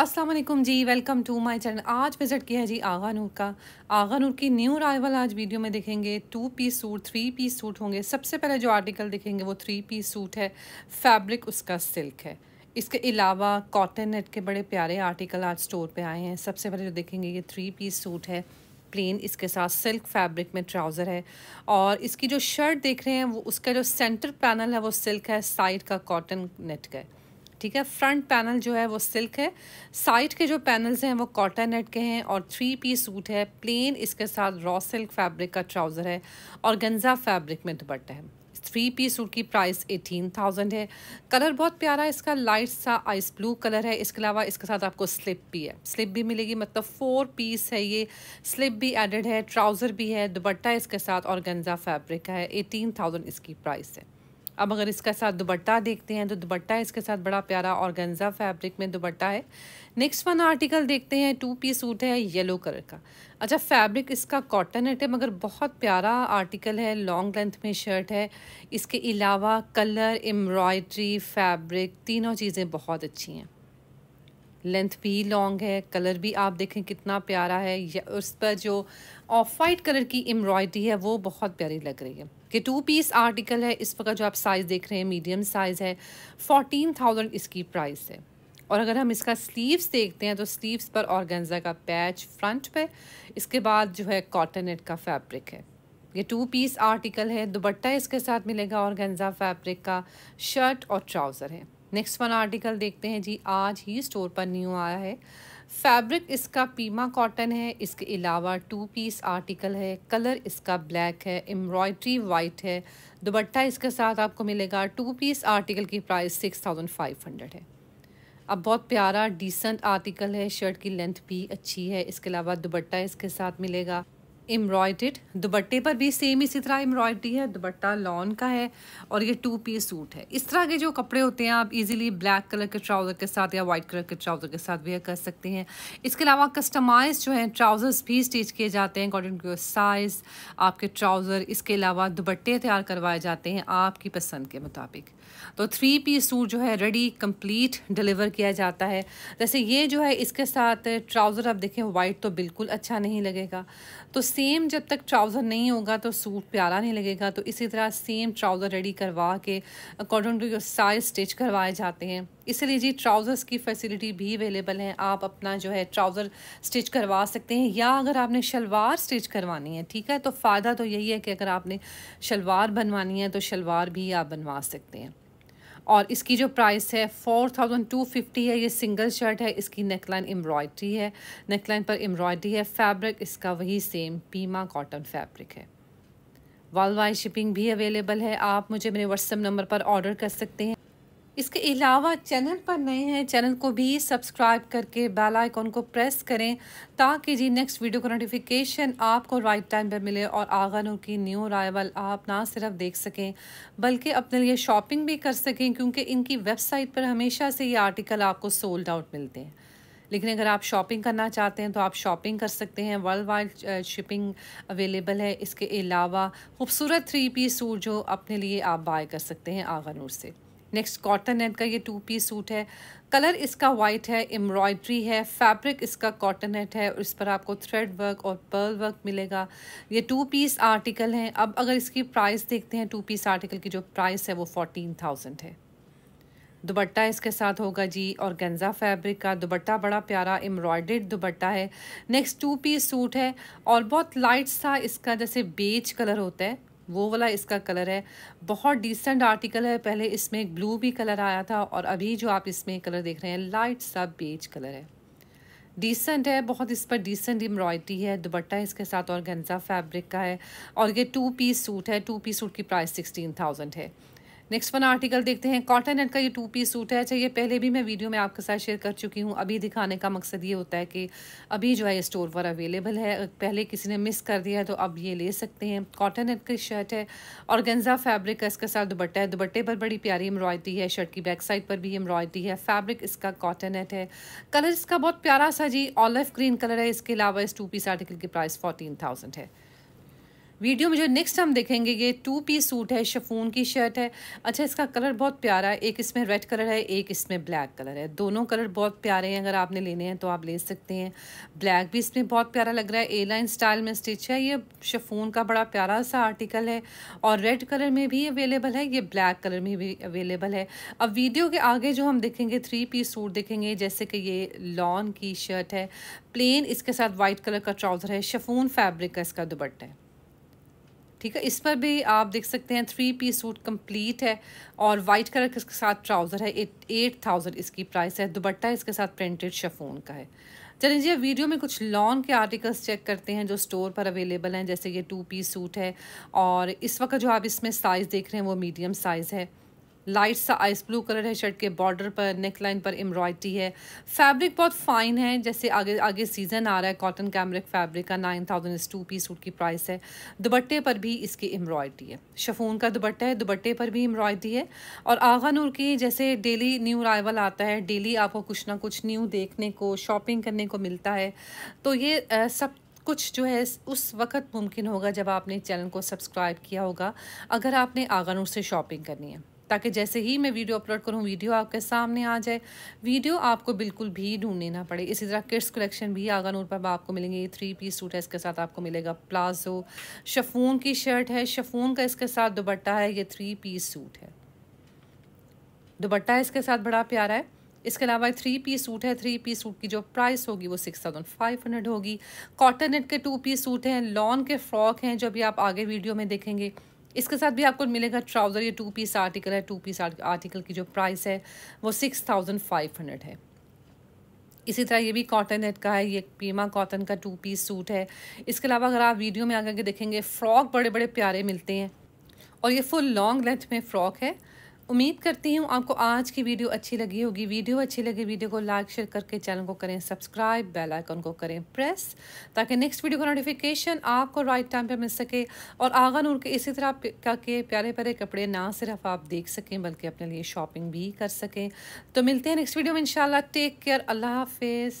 Aslam ji welcome to my channel आज visit किया है जी आगा नूर का आगा नूर की न्यू अरावल आज वीडियो में देखेंगे two piece suit three piece suit होंगे सबसे पहले जो आर्टिकल देखेंगे वो थ्री पीस सूट है फैब्रिक उसका सिल्क है इसके अलावा कॉटन नेट के बड़े प्यारे आर्टिकल आज स्टोर पे आए हैं सबसे पहले जो देखेंगे ये थ्री पीस सूट है प्लेन इसके साथ सिल्क फैब्रिक में ट्राउज़र है और इसकी जो शर्ट देख रहे हैं वो उसका जो सेंटर पैनल है वो सिल्क है साइड का कॉटन नेट का है ठीक है फ्रंट पैनल जो है वो सिल्क है साइड के जो पैनल्स हैं वो कॉटन नेट के हैं और थ्री पी सूट है प्लेन इसके साथ रॉ सिल्क फैब्रिक का ट्राउज़र है और गंजा फैब्रिक में दुपट्टा है थ्री पी सूट की प्राइस एटीन थाउजेंड है कलर बहुत प्यारा है इसका लाइट सा आइस ब्लू कलर है इसके अलावा इसके साथ आपको स्लिप भी है स्लिप भी मिलेगी मतलब फोर पीस है ये स्लिप भी एडेड है ट्राउज़र भी है दुपट्टा इसके साथ और गंजा फैब्रिक का है एटीन थाउजेंड इसकी प्राइस है अब अगर इसका साथ दुबट्टा देखते हैं तो दुबट्टा इसके साथ बड़ा प्यारा ऑर्गेन्जा फैब्रिक में दुबट्टा है नेक्स्ट वन आर्टिकल देखते हैं टू पीस सूट है येलो कलर का अच्छा फैब्रिक इसका कॉटन है मगर बहुत प्यारा आर्टिकल है लॉन्ग लेंथ में शर्ट है इसके अलावा कलर एम्ब्रॉयड्री फैब्रिक तीनों चीज़ें बहुत अच्छी हैं लेंथ भी लॉन्ग है कलर भी आप देखें कितना प्यारा है उस पर जो ऑफ वाइट कलर की एम्ब्रॉयड्री है वो बहुत प्यारी लग रही है कि टू पीस आर्टिकल है इस वक्त जो आप साइज़ देख रहे हैं मीडियम साइज़ है फोर्टीन थाउजेंड इसकी प्राइस है और अगर हम इसका स्लीव्स देखते हैं तो स्लीव्स पर ऑर्गेन्जा का पैच फ्रंट पे इसके बाद जो है कॉटनेट का फैब्रिक है ये टू पीस आर्टिकल है दुबट्टा इसके साथ मिलेगा ऑर्गेन्जा फैब्रिक का शर्ट और ट्राउज़र है नेक्स्ट वन आर्टिकल देखते हैं जी आज ही स्टोर पर न्यू आया है फैब्रिक इसका पीमा कॉटन है इसके अलावा टू पीस आर्टिकल है कलर इसका ब्लैक है एम्ब्रॉयड्री वाइट है दुबट्टा इसके साथ आपको मिलेगा टू पीस आर्टिकल की price six thousand five hundred है अब बहुत प्यारा डिसेंट आर्टिकल है शर्ट की लेंथ भी अच्छी है इसके अलावा दुबट्टा इसके साथ मिलेगा एम्ब्रॉयडेड दुबट्टे पर भी सेम इसी तरह एम्ब्रॉयडरी है दुबट्टा लॉन का है और ये टू पीस सूट है इस तरह के जो कपड़े होते हैं आप इजीली ब्लैक कलर के ट्राउज़र के साथ या वाइट कलर के ट्राउज़र के साथ वेयर कर सकते हैं इसके अलावा कस्टमाइज जो है ट्राउज़र्स भी स्टिच किए जाते हैं अकॉर्डिंग टू योर साइज़ आपके ट्राउज़र इसके अलावा दुबट्टे तैयार करवाए जाते हैं आपकी पसंद के मुताबिक तो थ्री पीस सूट जो है रेडी कंप्लीट डिलीवर किया जाता है जैसे ये जो है इसके साथ ट्राउज़र आप देखें वाइट तो बिल्कुल अच्छा नहीं लगेगा तो सेम जब तक ट्राउज़र नहीं होगा तो सूट प्यारा नहीं लगेगा तो इसी तरह सेम ट्राउज़र रेडी करवा के according to your size stitch करवाए जाते हैं इसलिए जी ट्राउज़र्स की फैसिलिटी भी अवेलेबल है आप अपना जो है ट्राउज़र स्टिच करवा सकते हैं या अगर आपने शलवार स्टिच करवानी है ठीक है तो फ़ायदा तो यही है कि अगर आपने शलवार बनवानी है तो शलवार भी आप बनवा सकते हैं और इसकी जो प्राइस है फोर थाउजेंड टू फिफ्टी है ये सिंगल शर्ट है इसकी नेकलाइन एम्ब्रॉयड्री है नेकलाइन पर एम्ब्रॉयड्री है फैब्रिक इसका वही सेम पीमा कॉटन फैब्रिक है वर्ल्ड वाइड शिपिंग भी अवेलेबल है आप मुझे मेरे व्हाट्सएप नंबर पर ऑर्डर कर सकते हैं इसके अलावा चैनल पर नए हैं चैनल को भी सब्सक्राइब करके बेल आइकॉन को प्रेस करें ताकि जी नेक्स्ट वीडियो का नोटिफिकेशन आपको राइट टाइम पर मिले और आगा नूर की न्यू अराइवल आप ना सिर्फ देख सकें बल्कि अपने लिए शॉपिंग भी कर सकें क्योंकि इनकी वेबसाइट पर हमेशा से ये आर्टिकल आपको सोल्ड आउट मिलते हैं लेकिन अगर आप शॉपिंग करना चाहते हैं तो आप शॉपिंग कर सकते हैं वर्ल्ड वाइड शिपिंग अवेलेबल है इसके अलावा खूबसूरत थ्री पीस सूट जो अपने लिए आप बाय कर सकते हैं आगा नूर से नेक्स्ट कॉटन नेट का ये टू पीस सूट है कलर इसका वाइट है एम्ब्रॉयड्री है फैब्रिक इसका कॉटन नेट है और इस पर आपको थ्रेड वर्क और पर्ल वर्क मिलेगा ये टू पीस आर्टिकल हैं अब अगर इसकी प्राइस देखते हैं टू पीस आर्टिकल की जो प्राइस है वो फोर्टीन थाउजेंड है दुबट्टा इसके साथ होगा जी और गेंजा फैब्रिक का दुबट्टा बड़ा प्यारा एम्ब्रॉयडेड दुबट्टा है नेक्स्ट टू पीस सूट है और बहुत लाइट सा इसका जैसे बेज कलर होता है वो वाला इसका कलर है बहुत डिसेंट आर्टिकल है पहले इसमें एक ब्लू भी कलर आया था और अभी जो आप इसमें कलर देख रहे हैं लाइट सा बेज कलर है डिसेंट है बहुत इस पर डिसेंट एम्ब्रॉयडरी है दुपट्टा इसके साथ और गंजा फैब्रिक का है और ये टू पीस सूट है टू पीस सूट की प्राइस सिक्सटीन थाउजेंड है नेक्स्ट वन आर्टिकल देखते हैं कॉटन नेट का ये टू पीस सूट है अच्छा ये पहले भी मैं वीडियो में आपके साथ शेयर कर चुकी हूँ अभी दिखाने का मकसद ये होता है कि अभी जो है ये स्टोर पर अवेलेबल है पहले किसी ने मिस कर दिया है तो अब ये ले सकते हैं कॉटन नेट की शर्ट है और गेंजा फैब्रिक का इसके साथ दुबट्टा है दुबट्टे पर बड़ी प्यारी एम्ब्रॉयडरी है शर्ट की बैक साइड पर भी एम्ब्रॉयडरी है फैब्रिक इसका कॉटन नेट है कलर इसका बहुत प्यारा सा जी ऑलिव ग्रीन कलर है इसके अलावा इस टू पीस आर्टिकल की प्राइस फोर्टीन थाउजेंड है वीडियो में जो नेक्स्ट हम देखेंगे ये टू पीस सूट है शफून की शर्ट है अच्छा इसका कलर बहुत प्यारा है एक इसमें रेड कलर है एक इसमें ब्लैक कलर है दोनों कलर बहुत प्यारे हैं अगर आपने लेने हैं तो आप ले सकते हैं ब्लैक भी इसमें बहुत प्यारा लग रहा है ए लाइन स्टाइल में स्टिच है ये शफून का बड़ा प्यारा सा आर्टिकल है और रेड कलर में भी अवेलेबल है ये ब्लैक कलर में भी अवेलेबल है अब वीडियो के आगे जो हम देखेंगे थ्री पीस सूट देखेंगे जैसे कि ये लॉन की शर्ट है प्लेन इसके साथ वाइट कलर का ट्राउज़र है शफून फैब्रिक का इसका दुपट्टा है ठीक है इस पर भी आप देख सकते हैं थ्री पीस सूट कंप्लीट है और वाइट कलर के साथ ट्राउज़र है एट एट थाउजेंड इसकी प्राइस है दुपट्टा इसके साथ प्रिंटेड शफोन का है चलिए जी वीडियो में कुछ लॉन के आर्टिकल्स चेक करते हैं जो स्टोर पर अवेलेबल हैं जैसे ये टू पीस सूट है और इस वक्त जो आप इसमें साइज़ देख रहे हैं वो मीडियम साइज़ है लाइट सा आइस ब्लू कलर है शर्ट के बॉर्डर पर नेक लाइन पर एम्ब्रॉयडरी है फैब्रिक बहुत फाइन है जैसे आगे आगे सीज़न आ रहा है कॉटन कैमरिक फैब्रिक का nine thousand two piece suit की प्राइस है दुपट्टे पर भी इसकी एम्ब्रॉयडरी है शफून का दुबट्टा है दुबट्टे पर भी एम्ब्रॉयडरी है और आगा नूर की जैसे डेली न्यू अराइवल आता है डेली आपको कुछ ना कुछ न्यू देखने को शॉपिंग करने को मिलता है तो ये आ, सब कुछ जो है उस वक्त मुमकिन होगा जब आपने चैनल को सब्सक्राइब किया होगा अगर आपने आगानूर से शॉपिंग करनी है ताकि जैसे ही मैं वीडियो अपलोड करूँ वीडियो आपके सामने आ जाए वीडियो आपको बिल्कुल भी ढूंढनी ना पड़े इसी तरह किड्स कलेक्शन भी आगा नूर पर आपको मिलेंगे ये थ्री पीस सूट है इसके साथ आपको मिलेगा प्लाजो शफून की शर्ट है शफून का इसके साथ दुबट्टा है ये थ्री पीस सूट है दुबट्टा है इसके साथ बड़ा प्यारा है इसके अलावा थ्री पीस सूट है थ्री पीस सूट की जो प्राइस होगी वो सिक्स थाउजेंड फाइव हंड्रेड होगी कॉटन नेट के टू पीस सूट हैं लॉन के फ्रॉक हैं जो अभी आप आगे वीडियो में देखेंगे इसके साथ भी आपको मिलेगा ट्राउज़र ये टू पीस आर्टिकल है टू पीस आर्टिकल की जो प्राइस है वो सिक्स थाउजेंड फाइव हंड्रेड है इसी तरह ये भी कॉटन नेट का है ये पीमा कॉटन का टू पीस सूट है इसके अलावा अगर आप वीडियो में आगे देखेंगे फ्रॉक बड़े बड़े प्यारे मिलते हैं और ये फुल लॉन्ग लेंथ में फ़्रॉक है उम्मीद करती हूँ आपको आज की वीडियो अच्छी लगी होगी वीडियो अच्छी लगी वीडियो को लाइक शेयर करके चैनल को करें सब्सक्राइब बेल आइकन को करें प्रेस ताकि नेक्स्ट वीडियो का नोटिफिकेशन आपको राइट टाइम पर मिल सके और आगा नूर के इसी तरह का के प्यारे प्यारे कपड़े ना सिर्फ आप देख सकें बल्कि अपने लिए शॉपिंग भी कर सकें तो मिलते हैं नेक्स्ट वीडियो में इन टेक केयर अल्लाह हाफिज़